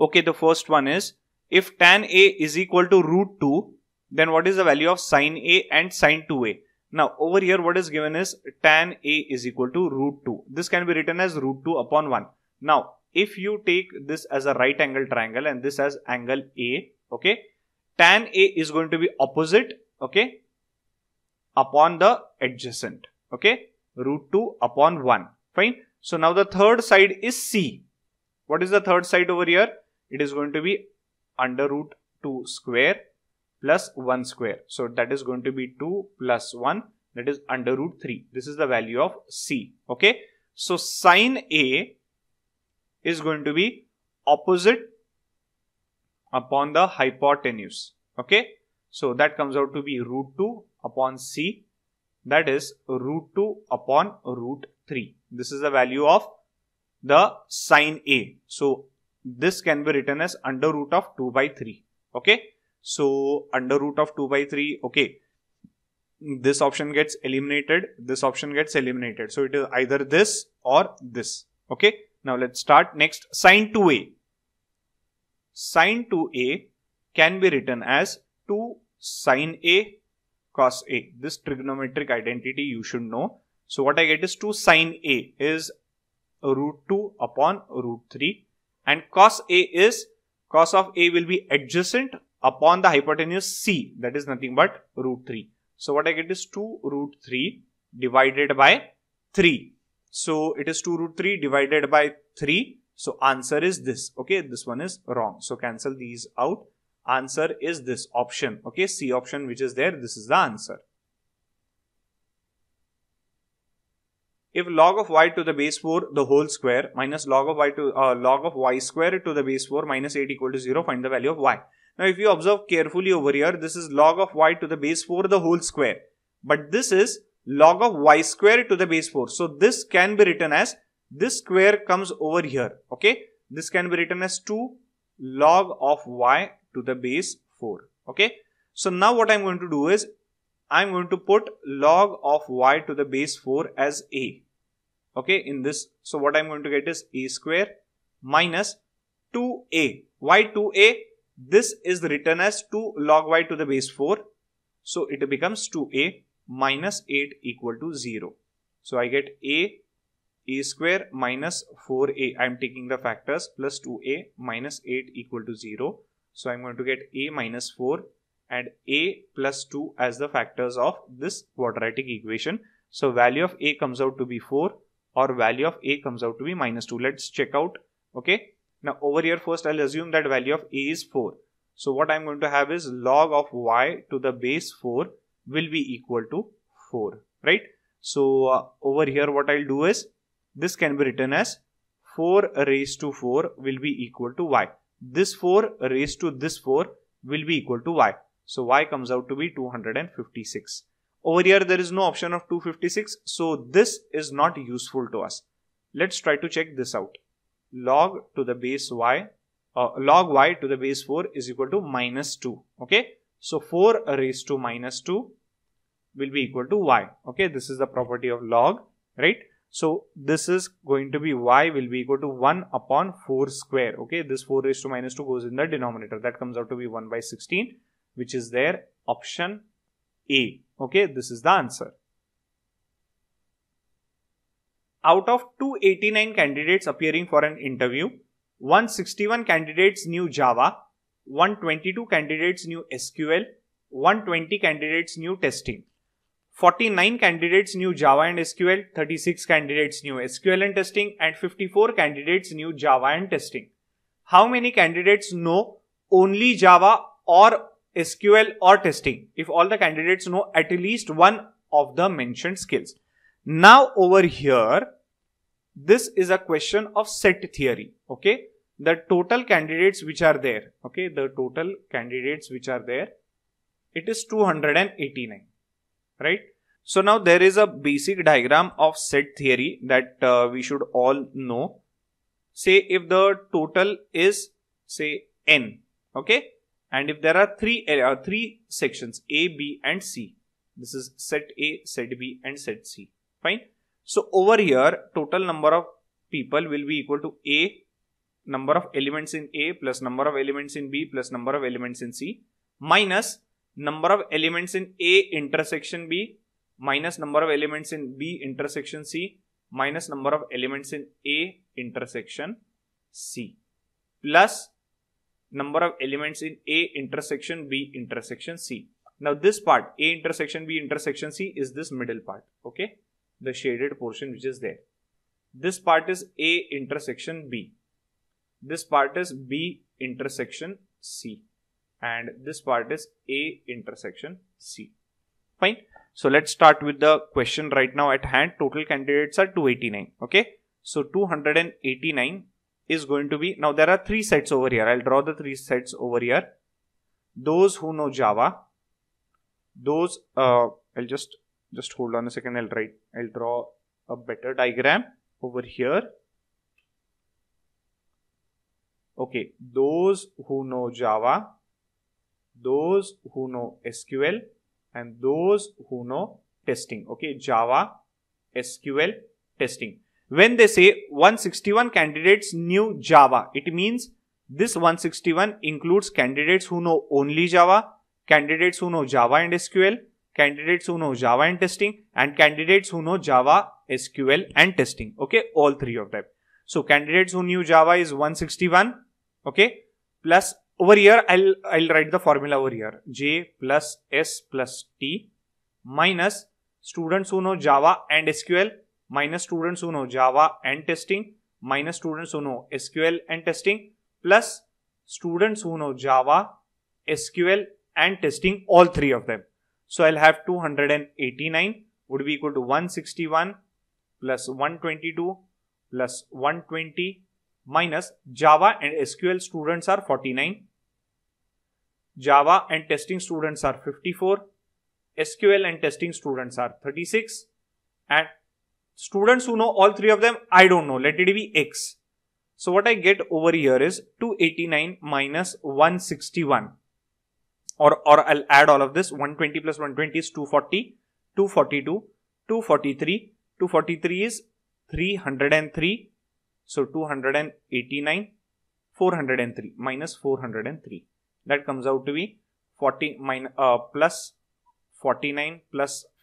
Okay, the first one is if tan A is equal to root 2, then what is the value of sine A and sine 2A? Now over here what is given is tan A is equal to root 2. This can be written as root 2 upon 1. Now if you take this as a right angle triangle and this as angle A, okay, tan A is going to be opposite, okay, upon the adjacent, okay, root 2 upon 1, fine. So now the third side is C. What is the third side over here? it is going to be under root 2 square plus 1 square. So that is going to be 2 plus 1 that is under root 3. This is the value of C. Okay. So sine A is going to be opposite upon the hypotenuse. Okay. So that comes out to be root 2 upon C that is root 2 upon root 3. This is the value of the sine A. So this can be written as under root of 2 by 3 okay so under root of 2 by 3 okay this option gets eliminated this option gets eliminated so it is either this or this okay now let's start next sine 2a sine 2a can be written as 2 sine a cos a this trigonometric identity you should know so what i get is 2 sine a is root 2 upon root 3 and cos A is cos of A will be adjacent upon the hypotenuse C that is nothing but root 3. So what I get is 2 root 3 divided by 3. So it is 2 root 3 divided by 3. So answer is this. Okay, this one is wrong. So cancel these out. Answer is this option. Okay, C option which is there. This is the answer. if log of y to the base 4 the whole square minus log of y to uh, log of y square to the base 4 minus 8 equal to 0 find the value of y. Now if you observe carefully over here this is log of y to the base 4 the whole square but this is log of y square to the base 4. So this can be written as this square comes over here okay this can be written as 2 log of y to the base 4 okay so now what i'm going to do is i'm going to put log of y to the base 4 as a okay in this so what i'm going to get is a square minus 2a why 2a this is written as 2 log y to the base 4 so it becomes 2a minus 8 equal to 0 so i get a a square minus 4a i'm taking the factors plus 2a minus 8 equal to 0 so i'm going to get a minus 4 and a plus 2 as the factors of this quadratic equation so value of a comes out to be 4 or value of a comes out to be minus 2 let's check out okay now over here first i'll assume that value of a is 4 so what i'm going to have is log of y to the base 4 will be equal to 4 right so uh, over here what i'll do is this can be written as 4 raised to 4 will be equal to y this 4 raised to this 4 will be equal to y so y comes out to be 256 over here there is no option of 256 so this is not useful to us let's try to check this out log to the base y uh, log y to the base 4 is equal to minus 2 okay so 4 raised to minus 2 will be equal to y okay this is the property of log right so this is going to be y will be equal to 1 upon 4 square okay this 4 raised to minus 2 goes in the denominator that comes out to be 1 by 16 which is their option a Okay, this is the answer. Out of 289 candidates appearing for an interview, 161 candidates knew Java, 122 candidates knew SQL, 120 candidates knew testing. 49 candidates knew Java and SQL, 36 candidates knew SQL and testing, and 54 candidates knew Java and testing. How many candidates know only Java or SQL or testing if all the candidates know at least one of the mentioned skills. Now over here, this is a question of set theory. Okay. The total candidates which are there. Okay. The total candidates which are there. It is 289. Right. So now there is a basic diagram of set theory that uh, we should all know. Say if the total is say n. Okay and if there are three uh, uh, three sections a b and c this is set a set b and set c fine so over here total number of people will be equal to a number of elements in a plus number of elements in b plus number of elements in c minus number of elements in a intersection b minus number of elements in b intersection c minus number of elements in a intersection c plus number of elements in A intersection B intersection C. Now this part A intersection B intersection C is this middle part. Okay. The shaded portion which is there. This part is A intersection B. This part is B intersection C. And this part is A intersection C. Fine. So let's start with the question right now at hand. Total candidates are 289. Okay. So 289 is going to be now there are three sets over here i'll draw the three sets over here those who know java those uh, i'll just just hold on a second i'll write i'll draw a better diagram over here okay those who know java those who know sql and those who know testing okay java sql testing when they say 161 candidates knew Java, it means this 161 includes candidates who know only Java, candidates who know Java and SQL, candidates who know Java and testing, and candidates who know Java, SQL and testing. Okay, all three of them. So candidates who knew Java is 161. Okay, plus over here I'll I'll write the formula over here. J plus S plus T minus students who know Java and SQL minus students who know Java and testing, minus students who know SQL and testing, plus students who know Java, SQL and testing, all three of them. So I'll have 289 would be equal to 161 plus 122 plus 120 minus Java and SQL students are 49. Java and testing students are 54. SQL and testing students are 36 and Students who know all three of them, I don't know. Let it be x. So what I get over here is 289 minus 161. Or, or I'll add all of this. 120 plus 120 is 240, 242, 243. 243 is 303. So 289, 403 minus 403. That comes out to be 40 uh, plus 49 plus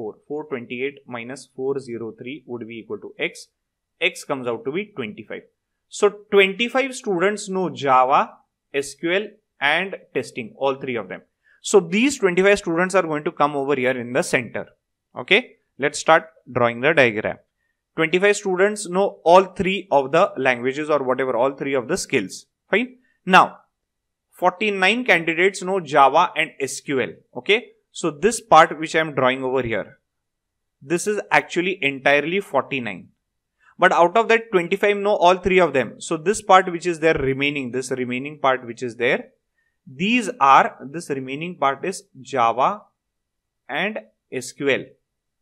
4. 428 minus 403 would be equal to x. x comes out to be 25. So 25 students know Java, SQL and testing, all three of them. So these 25 students are going to come over here in the center. Okay, let's start drawing the diagram. 25 students know all three of the languages or whatever, all three of the skills. Fine. Now, 49 candidates know Java and SQL. Okay, so this part which I am drawing over here, this is actually entirely 49 but out of that 25 know all three of them so this part which is there remaining this remaining part which is there these are this remaining part is java and sql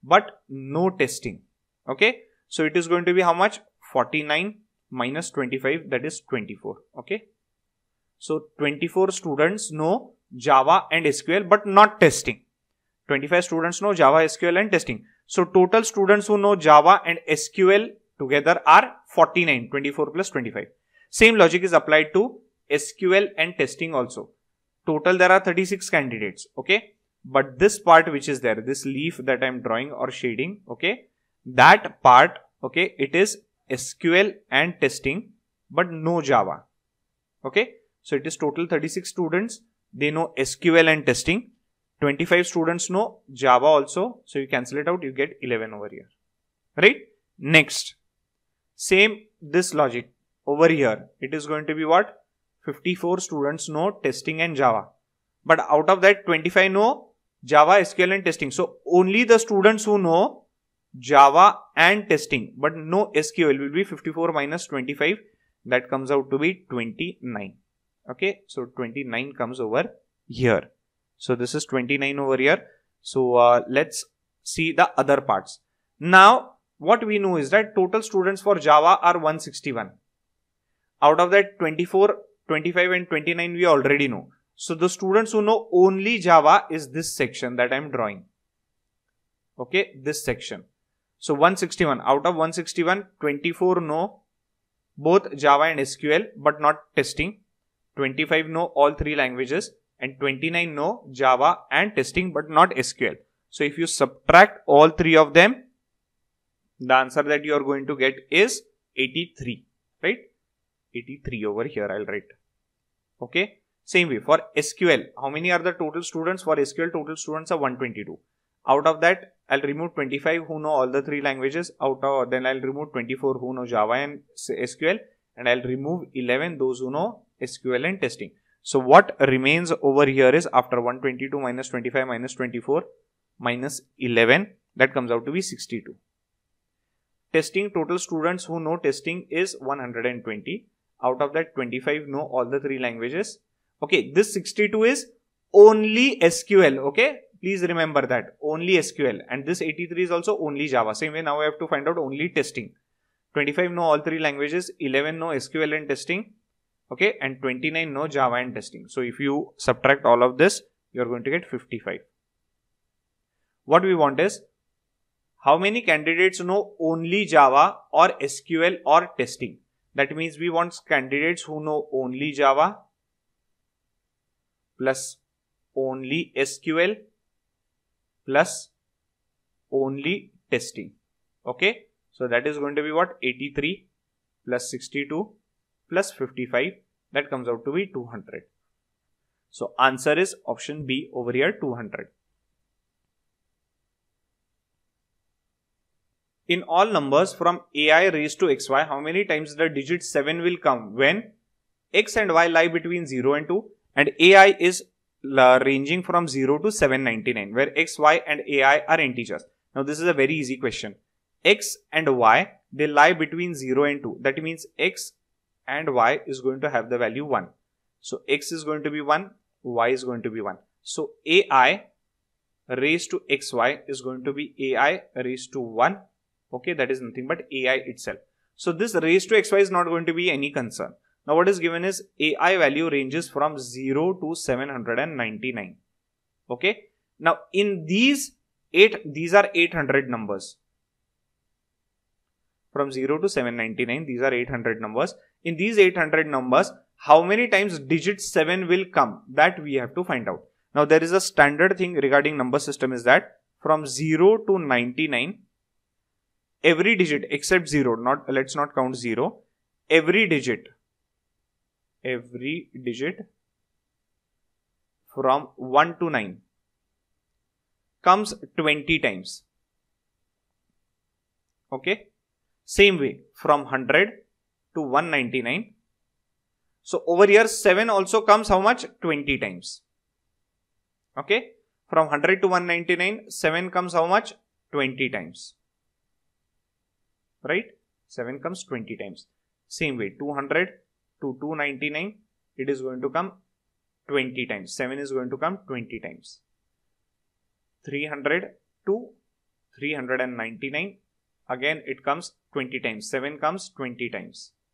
but no testing okay so it is going to be how much 49 minus 25 that is 24 okay so 24 students know java and sql but not testing 25 students know java sql and testing so total students who know Java and SQL together are 49, 24 plus 25. Same logic is applied to SQL and testing also. Total there are 36 candidates, okay? But this part which is there, this leaf that I'm drawing or shading, okay? That part, okay, it is SQL and testing, but no Java, okay? So it is total 36 students. They know SQL and testing 25 students know Java also. So you cancel it out, you get 11 over here. Right? Next, same this logic over here. It is going to be what? 54 students know testing and Java. But out of that 25 know Java, SQL and testing. So only the students who know Java and testing but no SQL will be 54 minus 25 that comes out to be 29. Okay, so 29 comes over here. So this is 29 over here. So uh, let's see the other parts. Now what we know is that total students for Java are 161. Out of that 24, 25 and 29 we already know. So the students who know only Java is this section that I'm drawing. Okay, this section. So 161 out of 161, 24 know both Java and SQL but not testing. 25 know all three languages and 29 know Java and testing but not SQL. So if you subtract all three of them, the answer that you are going to get is 83, right? 83 over here I'll write. Okay. Same way for SQL. How many are the total students? For SQL, total students are 122. Out of that, I'll remove 25 who know all the three languages. Out of then I'll remove 24 who know Java and SQL, and I'll remove 11 those who know SQL and testing. So what remains over here is after 122 minus 25 minus 24 minus 11 that comes out to be 62. Testing total students who know testing is 120. Out of that 25 know all the three languages. Okay, this 62 is only SQL. Okay, please remember that only SQL and this 83 is also only Java. Same way now I have to find out only testing. 25 know all three languages, 11 know SQL and testing, okay and 29 no java and testing so if you subtract all of this you are going to get 55 what we want is how many candidates know only java or sql or testing that means we want candidates who know only java plus only sql plus only testing okay so that is going to be what 83 plus 62 plus 55 that comes out to be 200. So answer is option B over here 200. In all numbers from ai raised to xy how many times the digit 7 will come when x and y lie between 0 and 2 and ai is ranging from 0 to 799 where x, y and ai are integers. Now this is a very easy question. x and y they lie between 0 and 2 that means x and y is going to have the value 1. So x is going to be 1, y is going to be 1. So ai raised to xy is going to be ai raised to 1. Okay, that is nothing but ai itself. So this raised to xy is not going to be any concern. Now what is given is ai value ranges from 0 to 799. Okay. Now in these 8, these are 800 numbers. From 0 to 799, these are 800 numbers in these 800 numbers how many times digit 7 will come that we have to find out now there is a standard thing regarding number system is that from 0 to 99 every digit except 0 not let's not count 0 every digit every digit from 1 to 9 comes 20 times okay same way from 100 to 199. So over here 7 also comes how much? 20 times. Okay. From 100 to 199, 7 comes how much? 20 times. Right? 7 comes 20 times. Same way 200 to 299, it is going to come 20 times. 7 is going to come 20 times. 300 to 399, again it comes 20 times. 7 comes 20 times.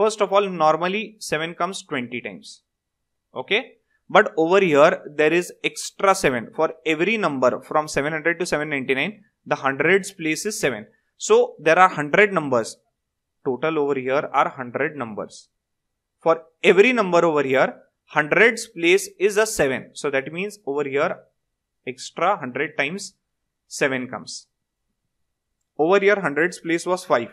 First of all, normally 7 comes 20 times. Okay. But over here, there is extra 7. For every number from 700 to 799, the hundreds place is 7. So there are 100 numbers. Total over here are 100 numbers. For every number over here, hundreds place is a 7. So that means over here, extra 100 times 7 comes. Over here, hundreds place was 5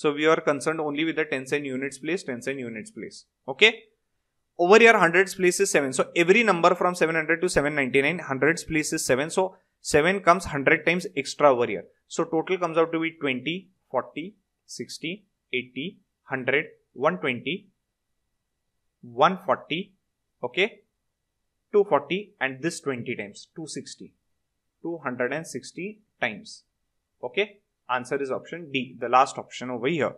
so we are concerned only with the tens and units place, tens and units place. Okay. Over here hundreds place is 7. So every number from 700 to 799, hundreds place is 7. So 7 comes 100 times extra over here. So total comes out to be 20, 40, 60, 80, 100, 120, 140, okay, 240 and this 20 times, 260, 260 times, okay. Answer is option D, the last option over here.